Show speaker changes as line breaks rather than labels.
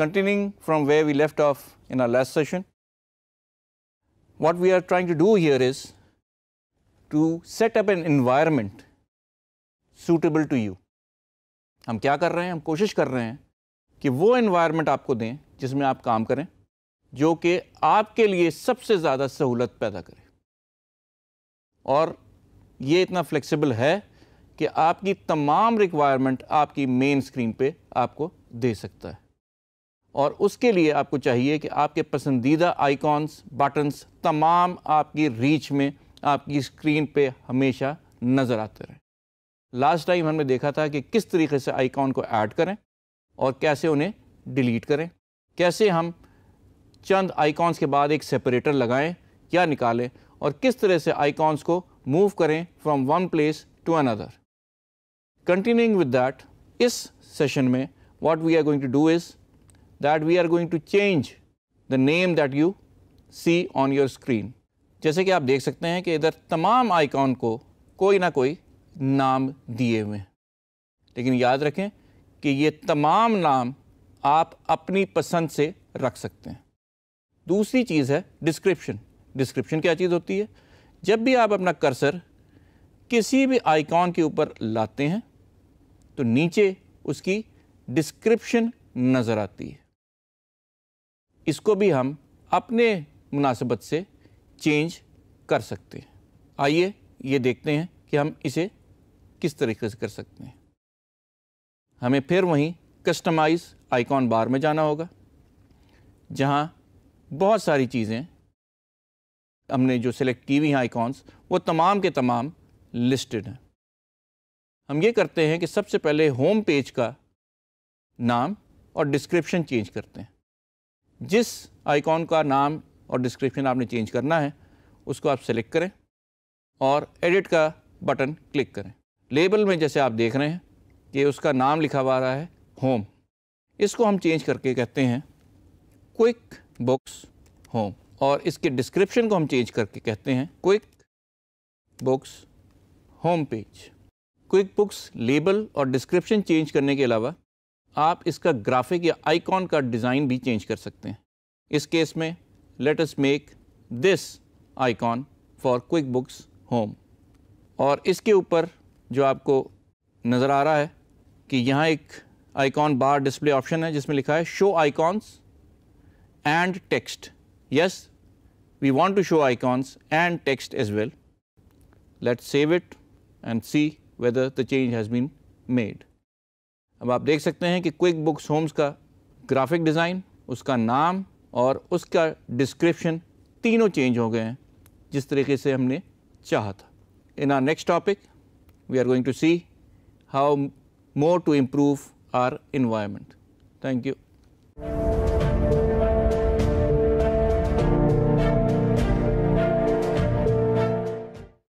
continuing from where we left off in our last session, what we are trying to do here is to set up an environment suitable to you. हम क्या कर रहे हैं हम कोशिश कर रहे हैं कि वो इन्वायरमेंट आपको दें जिसमें आप काम करें जो कि आपके लिए सबसे ज़्यादा सहूलत पैदा करे और ये इतना फ्लेक्सिबल है कि आपकी तमाम रिक्वायरमेंट आपकी मेन स्क्रीन पे आपको दे सकता है और उसके लिए आपको चाहिए कि आपके पसंदीदा आइकॉन्स बटन्स तमाम आपकी रीच में आपकी स्क्रीन पे हमेशा नज़र आते रहें लास्ट टाइम हमने देखा था कि किस तरीके से आइकॉन को ऐड करें और कैसे उन्हें डिलीट करें कैसे हम चंद आइकॉन्स के बाद एक सेपरेटर लगाएं या निकालें और किस तरह से आइकॉन्स को मूव करें from one place to another continuing with that इस सेशन में what we are going to do is that we are going to change the name that you see on your screen. जैसे कि आप देख सकते हैं कि इधर तमाम आइकॉन को कोई ना कोई नाम दिए हुए हैं लेकिन याद रखें कि ये तमाम नाम आप अपनी पसंद से रख सकते हैं दूसरी चीज़ है डिस्क्रिप्शन डिस्क्रिप्शन क्या चीज़ होती है जब भी आप अपना कर्सर किसी भी आइकॉन के ऊपर लाते हैं तो नीचे उसकी डिस्क्रिप्शन नज़र आती है इसको भी हम अपने मुनासिबत से चेंज कर सकते हैं आइए ये देखते हैं कि हम इसे किस तरीके से कर सकते हैं हमें फिर वहीं कस्टमाइज़ आइकॉन बार में जाना होगा जहाँ बहुत सारी चीज़ें हमने जो सेलेक्ट की हुई हैं आइकॉन्स वो तमाम के तमाम लिस्टेड हैं हम ये करते हैं कि सबसे पहले होम पेज का नाम और डिस्क्रिप्शन चेंज करते हैं जिस आइकॉन का नाम और डिस्क्रिप्शन आपने चेंज करना है उसको आप सेलेक्ट करें और एडिट का बटन क्लिक करें लेबल में जैसे आप देख रहे हैं कि उसका नाम लिखा हुआ रहा है होम इसको हम चेंज करके कहते हैं क्विक बुक्स होम और इसके डिस्क्रिप्शन को हम चेंज करके कहते हैं QuickBooks home page QuickBooks label और डिस्क्रिप्शन चेंज करने के अलावा आप इसका ग्राफिक या आइकॉन का डिज़ाइन भी चेंज कर सकते हैं इस केस में let us make this icon for QuickBooks home और इसके ऊपर जो आपको नज़र आ रहा है कि यहाँ एक आइकॉन बार डिस्प्ले ऑप्शन है जिसमें लिखा है show icons and text yes we want to show icons and text as well let save it and see whether the change has been made. अब आप देख सकते हैं कि क्विक बुक्स होम्स का ग्राफिक डिज़ाइन उसका नाम और उसका डिस्क्रिप्शन तीनों चेंज हो गए हैं जिस तरीके से हमने चाहा था in our next topic we are going to see how more to improve our environment thank you